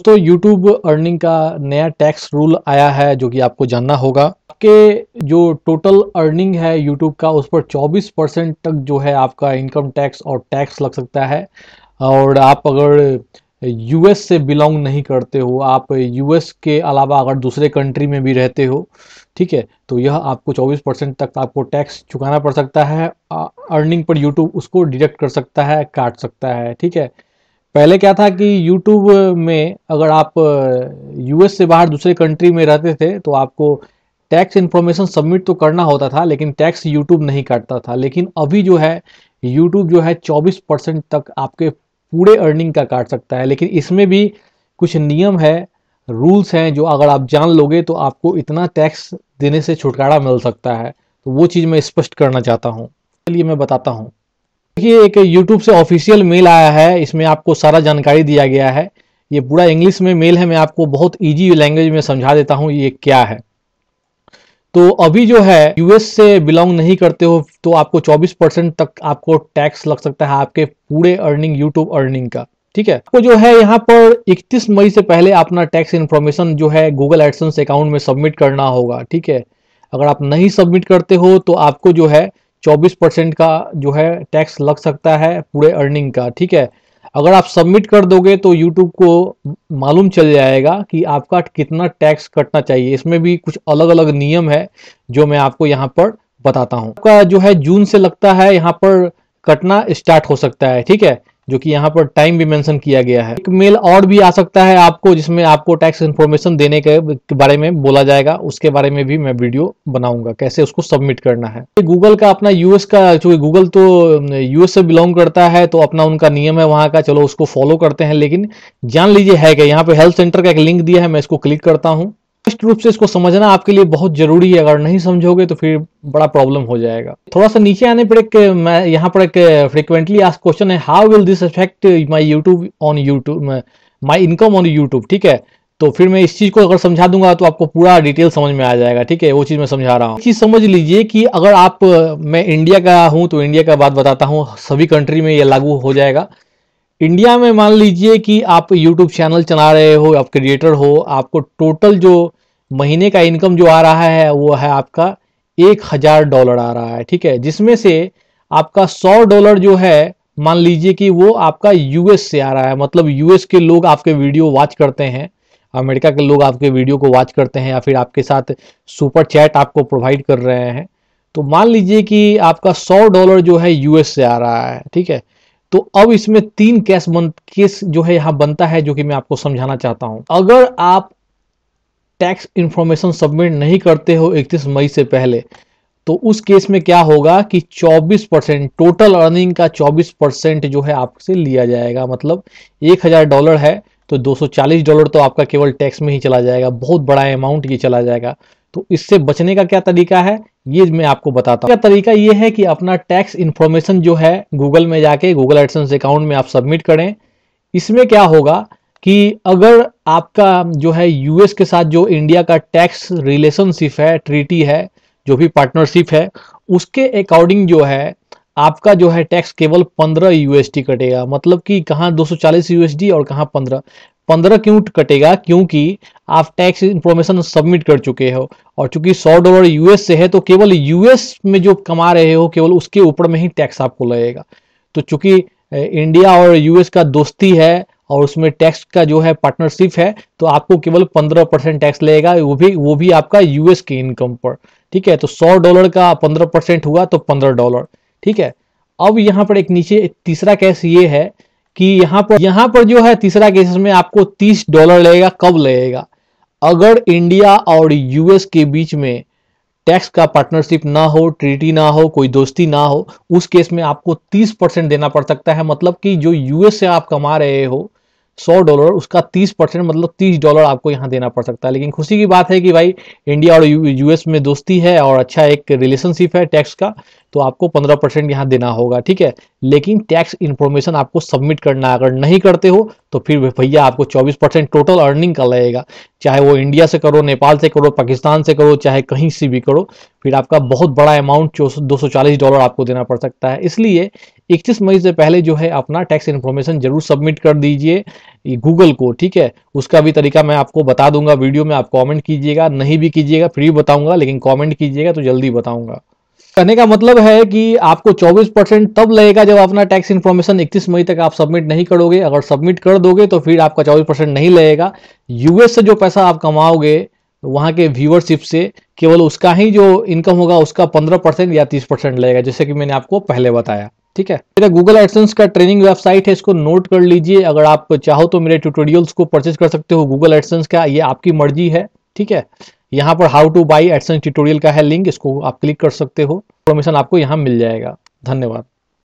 दोस्तों YouTube earning का नया टैक्स रूल आया है जो कि आपको जानना होगा आपके जो टोटल अर्निंग है यूट्यूब का उस पर 24 परसेंट तक जो है आपका इनकम टैक्स और टैक्स लग सकता है और आप अगर यूएस से बिलोंग नहीं करते हो आप यूएस के अलावा अगर दूसरे कंट्री में भी रहते हो ठीक है तो यह आपको 24 परसेंट तक आपको टैक्स चुकाना पड़ सकता है अर्निंग पर यूट्यूब उसको डिडक्ट कर सकता है काट सकता है ठीक है पहले क्या था कि यूट्यूब में अगर आप यूएस से बाहर दूसरे कंट्री में रहते थे तो आपको टैक्स इन्फॉर्मेशन सबमिट तो करना होता था लेकिन टैक्स यूट्यूब नहीं काटता था लेकिन अभी जो है यूट्यूब जो है 24 परसेंट तक आपके पूरे अर्निंग का काट सकता है लेकिन इसमें भी कुछ नियम है रूल्स हैं जो अगर आप जान लोगे तो आपको इतना टैक्स देने से छुटकारा मिल सकता है तो वो चीज़ मैं स्पष्ट करना चाहता हूँ चलिए मैं बताता हूँ देखिए एक यूट्यूब से ऑफिशियल मेल आया है इसमें आपको सारा जानकारी दिया गया है ये पूरा इंग्लिश में मेल है मैं आपको बहुत ईजी लैंग्वेज में समझा देता हूँ ये क्या है तो अभी जो है यूएस से बिलोंग नहीं करते हो तो आपको 24 परसेंट तक आपको टैक्स लग सकता है आपके पूरे अर्निंग यूट्यूब अर्निंग का ठीक है आपको जो है यहाँ पर 31 मई से पहले अपना टैक्स इन्फॉर्मेशन जो है गूगल एडसन्स अकाउंट में सबमिट करना होगा ठीक है अगर आप नहीं सबमिट करते हो तो आपको जो है 24 परसेंट का जो है टैक्स लग सकता है पूरे अर्निंग का ठीक है अगर आप सबमिट कर दोगे तो यूट्यूब को मालूम चल जाएगा कि आपका कितना टैक्स कटना चाहिए इसमें भी कुछ अलग अलग नियम है जो मैं आपको यहाँ पर बताता हूँ आपका जो है जून से लगता है यहाँ पर कटना स्टार्ट हो सकता है ठीक है जो कि यहाँ पर टाइम भी मेंशन किया गया है एक मेल और भी आ सकता है आपको जिसमें आपको टैक्स इन्फॉर्मेशन देने के बारे में बोला जाएगा उसके बारे में भी मैं वीडियो बनाऊंगा कैसे उसको सबमिट करना है गूगल का अपना यूएस का चूंकि गूगल तो यूएस से बिलोंग करता है तो अपना उनका नियम है वहाँ का चलो उसको फॉलो करते हैं लेकिन जान लीजिए है क्या यहाँ पे हेल्थ सेंटर का एक लिंक दिया है मैं इसको क्लिक करता हूँ स्पष्ट रूप से इसको समझना आपके लिए बहुत जरूरी है अगर नहीं समझोगे तो फिर बड़ा प्रॉब्लम हो जाएगा थोड़ा सा नीचे आने पर एक मैं यहाँ पर एक फ्रिक्वेंटली आज क्वेश्चन है how will this affect my YouTube on YouTube my income on YouTube ठीक है तो फिर मैं इस चीज को अगर समझा दूंगा तो आपको पूरा डिटेल समझ में आ जाएगा ठीक है वो चीज मैं समझा रहा हूँ चीज समझ लीजिए कि अगर आप मैं इंडिया का हूँ तो इंडिया का बात बताता हूँ सभी कंट्री में ये लागू हो जाएगा इंडिया में मान लीजिए कि आप यूट्यूब चैनल चला रहे हो आप क्रिएटर हो आपको टोटल जो महीने का इनकम जो आ रहा है वो है आपका एक हजार डॉलर आ रहा है ठीक है जिसमें से आपका सौ डॉलर जो है मान लीजिए कि वो आपका यूएस से आ रहा है मतलब यूएस के लोग आपके वीडियो वॉच करते हैं अमेरिका के लोग आपके वीडियो को वॉच करते हैं या फिर आपके साथ सुपर चैट आपको प्रोवाइड कर रहे हैं तो मान लीजिए कि आपका सौ डॉलर जो है यूएस से आ रहा है ठीक है तो अब इसमें तीन कैश बन केस जो है यहाँ बनता है जो कि मैं आपको समझाना चाहता हूँ अगर आप टैक्स इन्फॉर्मेशन सबमिट नहीं करते हो 31 मई से पहले तो उस केस में क्या होगा कि 24 परसेंट टोटल अर्निंग का 24 परसेंट जो है आपसे लिया जाएगा मतलब एक हज़ार डॉलर है तो 240 डॉलर तो आपका केवल टैक्स में ही चला जाएगा बहुत बड़ा अमाउंट ये चला जाएगा तो इससे बचने का क्या तरीका है ये मैं आपको बताता हूँ तरीका ये है कि अपना टैक्स इन्फॉर्मेशन जो है गूगल में जाके गूगल एडसेंस अकाउंट में आप सबमिट करें इसमें क्या होगा कि अगर आपका जो है यूएस के साथ जो इंडिया का टैक्स रिलेशनशिप है ट्रीटी है जो भी पार्टनरशिप है उसके अकॉर्डिंग जो है आपका जो है टैक्स केवल पंद्रह यूएसडी कटेगा मतलब कि कहाँ 240 यूएसडी और कहाँ पंद्रह पंद्रह क्यों कटेगा क्योंकि आप टैक्स इंफॉर्मेशन सबमिट कर चुके हो और चूंकि सौ डॉलर यूएस से है तो केवल यूएस में जो कमा रहे हो केवल उसके ऊपर में ही टैक्स आपको लगेगा तो चूंकि इंडिया और यूएस का दोस्ती है और उसमें टैक्स का जो है पार्टनरशिप है तो आपको केवल पंद्रह परसेंट टैक्स लगेगा वो भी वो भी आपका यूएस के इनकम पर ठीक है तो सौ डॉलर का पंद्रह परसेंट हुआ तो पंद्रह डॉलर ठीक है अब यहाँ पर एक नीचे तीसरा केस ये है कि यहाँ पर यहाँ पर जो है तीसरा केस में आपको तीस डॉलर लगेगा कब लगेगा अगर इंडिया और यूएस के बीच में टैक्स का पार्टनरशिप ना हो ट्रीटी ना हो कोई दोस्ती ना हो उस केस में आपको 30 परसेंट देना पड़ सकता है मतलब कि जो यूएस से आप कमा रहे हो सौ डॉलर उसका तीस परसेंट मतलब तीस डॉलर आपको यहाँ देना पड़ सकता है लेकिन खुशी की बात है कि भाई इंडिया और यूएस में दोस्ती है और अच्छा एक रिलेशनशिप है टैक्स का तो आपको पंद्रह परसेंट यहाँ देना होगा ठीक है लेकिन टैक्स इन्फॉर्मेशन आपको सबमिट करना अगर नहीं करते हो तो फिर भैया आपको चौबीस परसेंट टोटल अर्निंग का लगेगा चाहे वो इंडिया से करो नेपाल से करो पाकिस्तान से करो चाहे कहीं से भी करो फिर आपका बहुत बड़ा अमाउंट दो सौ चालीस डॉलर आपको देना पड़ सकता है इसलिए इकतीस मई से पहले जो है अपना टैक्स इन्फॉर्मेशन जरूर सबमिट कर दीजिए गूगल को ठीक है उसका भी तरीका मैं आपको बता दूंगा वीडियो में आप कमेंट कीजिएगा नहीं भी कीजिएगा फिर भी बताऊंगा लेकिन कमेंट कीजिएगा तो जल्दी बताऊंगा कहने का मतलब है कि आपको 24 परसेंट तब लगेगा जब अपना टैक्स इन्फॉर्मेशन 31 मई तक आप सबमिट नहीं करोगे अगर सबमिट कर दोगे तो फिर आपका 24 परसेंट नहीं लगेगा यूएस से जो पैसा आप कमाओगे वहां के व्यूअरशिप से केवल उसका ही जो इनकम होगा उसका पंद्रह परसेंट या तीस परसेंट लगेगा जैसे कि मैंने आपको पहले बताया ठीक है मेरा गूगल एडसेंस का ट्रेनिंग वेबसाइट है इसको नोट कर लीजिए अगर आप चाहो तो मेरे ट्यूटोरियल्स को परचेज कर सकते हो गूगल एडसेंस का ये आपकी मर्जी है ठीक है यहाँ पर how to buy AdSense tutorial का है लिंक इसको आप क्लिक कर सकते हो इन्फॉर्मेशन आपको यहाँ मिल जाएगा धन्यवाद